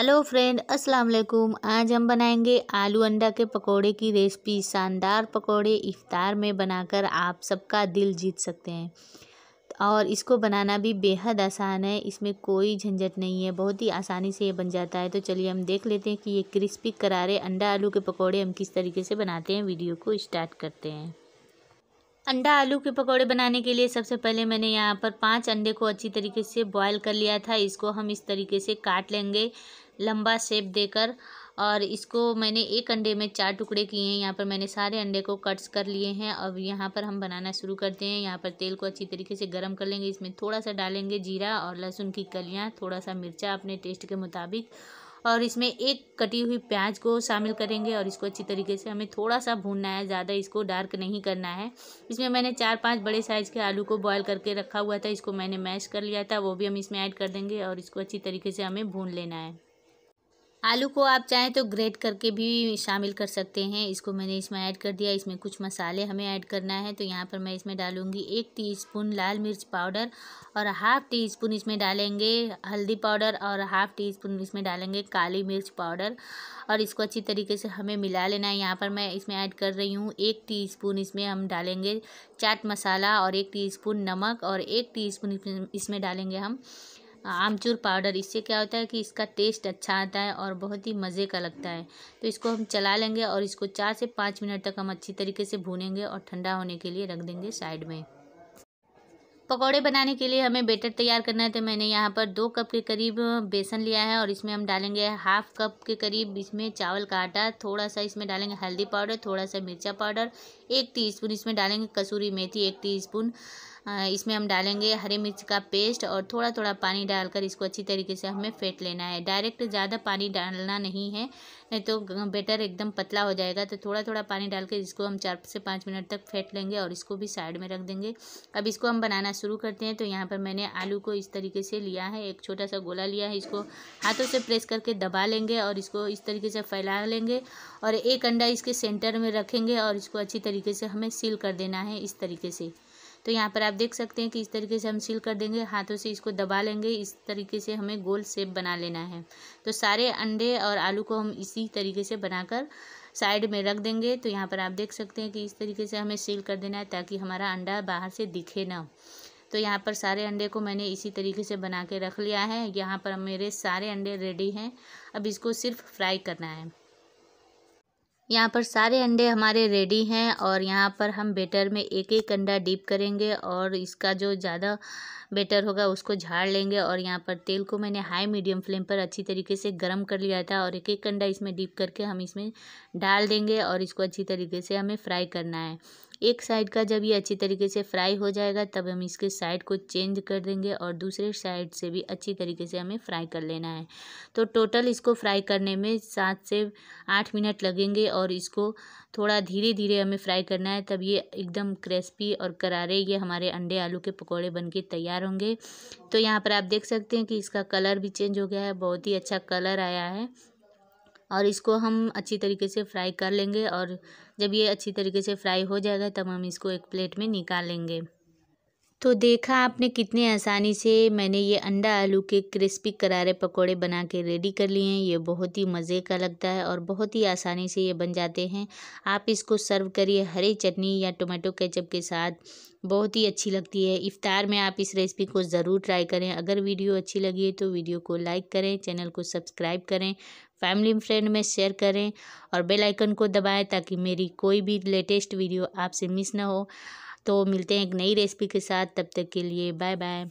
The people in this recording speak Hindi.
हेलो फ्रेंड अस्सलाम वालेकुम आज हम बनाएंगे आलू अंडा के पकोड़े की रेसिपी शानदार पकोड़े इफ्तार में बनाकर आप सबका दिल जीत सकते हैं और इसको बनाना भी बेहद आसान है इसमें कोई झंझट नहीं है बहुत ही आसानी से ये बन जाता है तो चलिए हम देख लेते हैं कि ये क्रिस्पी करारे अंडा आलू के पकौड़े हम किस तरीके से बनाते हैं वीडियो को स्टार्ट करते हैं अंडा आलू के पकौड़े बनाने के लिए सबसे पहले मैंने यहाँ पर पांच अंडे को अच्छी तरीके से बॉयल कर लिया था इसको हम इस तरीके से काट लेंगे लंबा शेप देकर और इसको मैंने एक अंडे में चार टुकड़े किए हैं यहाँ पर मैंने सारे अंडे को कट्स कर लिए हैं अब यहाँ पर हम बनाना शुरू करते हैं यहाँ पर तेल को अच्छी तरीके से गर्म कर लेंगे इसमें थोड़ा सा डालेंगे जीरा और लहसुन की कलियाँ थोड़ा सा मिर्चा अपने टेस्ट के मुताबिक और इसमें एक कटी हुई प्याज को शामिल करेंगे और इसको अच्छी तरीके से हमें थोड़ा सा भूनना है ज़्यादा इसको डार्क नहीं करना है इसमें मैंने चार पांच बड़े साइज़ के आलू को बॉयल करके रखा हुआ था इसको मैंने मैश कर लिया था वो भी हम इसमें ऐड कर देंगे और इसको अच्छी तरीके से हमें भून लेना है आलू को आप चाहें तो ग्रेट करके भी शामिल कर सकते हैं इसको मैंने इसमें ऐड कर दिया इसमें कुछ मसाले हमें ऐड करना है तो यहाँ पर मैं इसमें डालूँगी एक टीस्पून लाल मिर्च पाउडर और हाफ़ टी स्पून इसमें डालेंगे हल्दी पाउडर और हाफ़ टी स्पून इसमें डालेंगे काली मिर्च पाउडर और इसको अच्छी तरीके से हमें मिला लेना है यहाँ पर मैं इसमें ऐड कर रही हूँ एक टी इसमें हम डालेंगे चाट मसाला और एक टी नमक और एक टी इसमें डालेंगे हम आमचूर पाउडर इससे क्या होता है कि इसका टेस्ट अच्छा आता है और बहुत ही मज़े का लगता है तो इसको हम चला लेंगे और इसको चार से पाँच मिनट तक हम अच्छी तरीके से भूनेंगे और ठंडा होने के लिए रख देंगे साइड में पकौड़े बनाने के लिए हमें बेटर तैयार करना है तो मैंने यहाँ पर दो कप के करीब बेसन लिया है और इसमें हम डालेंगे हाफ कप के करीब इसमें चावल का आटा थोड़ा सा इसमें डालेंगे हल्दी पाउडर थोड़ा सा मिर्चा पाउडर एक टीस्पून इसमें डालेंगे कसूरी मेथी एक टीस्पून इसमें हम डालेंगे हरे मिर्च का पेस्ट और थोड़ा थोड़ा पानी डालकर इसको अच्छी तरीके से हमें फेंट लेना है डायरेक्ट ज़्यादा पानी डालना नहीं है नहीं तो बेटर एकदम पतला हो जाएगा तो थोड़ा थोड़ा पानी डालकर इसको हम चार से पाँच मिनट तक फेंट लेंगे और इसको भी साइड में रख देंगे अब इसको हम बनाना शुरू करते हैं तो यहाँ पर मैंने आलू को इस तरीके से लिया है एक छोटा सा गोला लिया है इसको हाथों से प्रेस करके दबा लेंगे और इसको इस तरीके से फैला लेंगे और एक अंडा इसके सेंटर में रखेंगे और इसको अच्छी तरीके से हमें सील कर देना है इस तरीके से तो यहाँ पर आप देख सकते हैं कि इस तरीके से हम सील कर देंगे हाथों से इसको दबा लेंगे इस तरीके से हमें गोल शेप बना लेना है तो सारे अंडे और आलू को हम इसी तरीके से बनाकर साइड में रख देंगे तो यहाँ पर आप देख सकते हैं कि इस तरीके से हमें सील कर देना है ताकि हमारा अंडा बाहर से दिखे ना तो यहाँ पर सारे अंडे को मैंने इसी तरीके से बना के रख लिया है यहाँ पर मेरे सारे अंडे रेडी हैं अब इसको सिर्फ फ्राई करना है यहाँ पर सारे अंडे हमारे रेडी हैं और यहाँ पर हम बेटर में एक एक अंडा डीप करेंगे और इसका जो ज़्यादा बेटर होगा उसको झाड़ लेंगे और यहाँ पर तेल को मैंने हाई मीडियम फ्लेम पर अच्छी तरीके से गर्म कर लिया था और एक एक अंडा इसमें डीप करके हम इसमें डाल देंगे और इसको अच्छी तरीके से हमें फ्राई करना है एक साइड का जब ये अच्छी तरीके से फ्राई हो जाएगा तब हम इसके साइड को चेंज कर देंगे और दूसरे साइड से भी अच्छी तरीके से हमें फ्राई कर लेना है तो टोटल इसको फ्राई करने में सात से आठ मिनट लगेंगे और इसको थोड़ा धीरे धीरे हमें फ्राई करना है तब ये एकदम क्रिस्पी और करारे ये हमारे अंडे आलू के पकौड़े बन तैयार होंगे तो यहाँ पर आप देख सकते हैं कि इसका कलर भी चेंज हो गया है बहुत ही अच्छा कलर आया है और इसको हम अच्छी तरीके से फ्राई कर लेंगे और जब ये अच्छी तरीके से फ्राई हो जाएगा तब हम इसको एक प्लेट में निकालेंगे तो देखा आपने कितने आसानी से मैंने ये अंडा आलू के क्रिस्पी करारे पकोड़े बना के रेडी कर लिए हैं ये बहुत ही मज़े का लगता है और बहुत ही आसानी से ये बन जाते हैं आप इसको सर्व करिए हरी चटनी या टोमेटो केचप के साथ बहुत ही अच्छी लगती है इफ़ार में आप इस रेसिपी को ज़रूर ट्राई करें अगर वीडियो अच्छी लगी है तो वीडियो को लाइक करें चैनल को सब्सक्राइब करें फैमिली फ्रेंड में शेयर करें और बेलाइकन को दबाएँ ताकि मेरी कोई भी लेटेस्ट वीडियो आपसे मिस ना हो तो मिलते हैं एक नई रेसिपी के साथ तब तक के लिए बाय बाय